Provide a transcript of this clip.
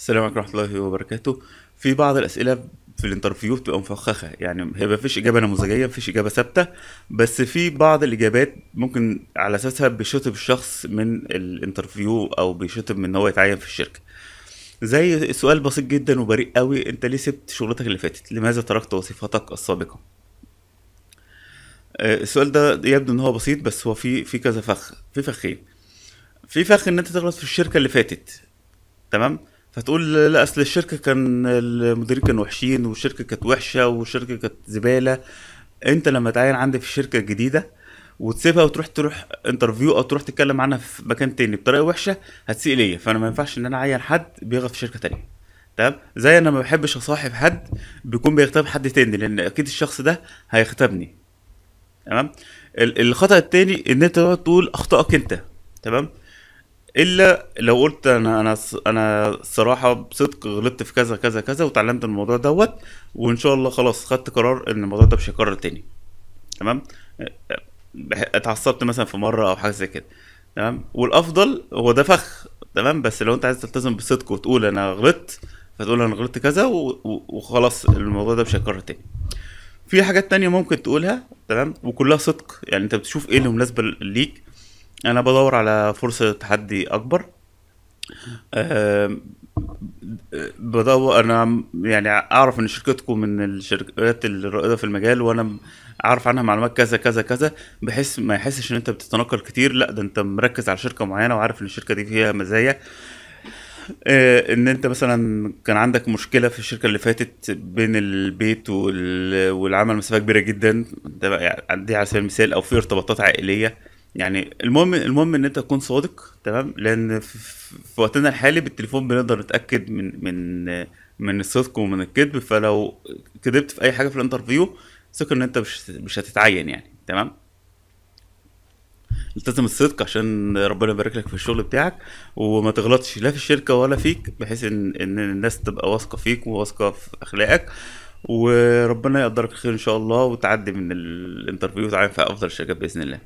السلام عليكم ورحمه الله وبركاته في بعض الاسئله في الانترفيو بتبقى مفخخه يعني هيبقى فيش اجابه نموذجيه ما فيش اجابه ثابته بس في بعض الاجابات ممكن على اساسها بيشتم الشخص من الانترفيو او بيشتم من ان هو يتعين في الشركه زي سؤال بسيط جدا وبريء قوي انت ليه سبت شغلتك اللي فاتت لماذا تركت وظيفتك السابقه آه، السؤال ده يبدو ان هو بسيط بس هو في في كذا فخ في فخين في فخ ان انت تغلط في الشركه اللي فاتت تمام فتقول لا اصل الشركه كان المديرين كانوا وحشين والشركه كانت وحشه والشركه كانت زباله انت لما تعين عندي في الشركه الجديده وتسيبها وتروح تروح انترفيو او تروح تتكلم عنها في مكان تاني بطريقه وحشه هتسيء ليا فانا ما ينفعش ان انا اعين حد بيغلط في شركه تانية تمام زي انا ما بحبش اصاحب حد بيكون بيغتاب حد تاني لان اكيد الشخص ده هيغتابني تمام الخطا التاني ان انت تقعد تقول اخطائك انت تمام الا لو قلت انا انا انا الصراحه بصدق غلطت في كذا كذا كذا وتعلمت الموضوع دوت وان شاء الله خلاص خدت قرار ان الموضوع ده مش هيكرر تاني تمام اتعصبت مثلا في مره او حاجه زي كده تمام والافضل هو ده فخ تمام بس لو انت عايز تلتزم بصدق وتقول انا غلطت فتقول انا غلطت كذا وخلاص الموضوع ده مش هيكرر تاني في حاجات تانية ممكن تقولها تمام وكلها صدق يعني انت بتشوف ايه اللي مناسبه ليك انا بدور على فرصه تحدي اكبر بدور انا يعني اعرف ان شركتكم من الشركات الرائده في المجال وانا اعرف عنها معلومات كذا كذا كذا بحيث ما يحسش ان انت بتتنقل كتير لا ده انت مركز على شركه معينه وعارف ان الشركه دي فيها مزايا آه، ان انت مثلا كان عندك مشكله في الشركه اللي فاتت بين البيت والعمل مسافه كبيره جدا ده يعني دي على سبيل المثال او في ارتباطات عائليه يعني المهم المهم ان انت تكون صادق تمام لان في وقتنا الحالي بالتليفون بنقدر نتاكد من من من الصدق ومن الكذب فلو كذبت في اي حاجه في الانترفيو ثق ان انت مش مش هتتعين يعني تمام التزم الصدق عشان ربنا يبارك لك في الشغل بتاعك وما تغلطش لا في الشركه ولا فيك بحيث ان ان الناس تبقى واثقه فيك وواثقه في اخلاقك وربنا يقدرك خير ان شاء الله وتعدي من الانترفيو وتعين في افضل الشركات باذن الله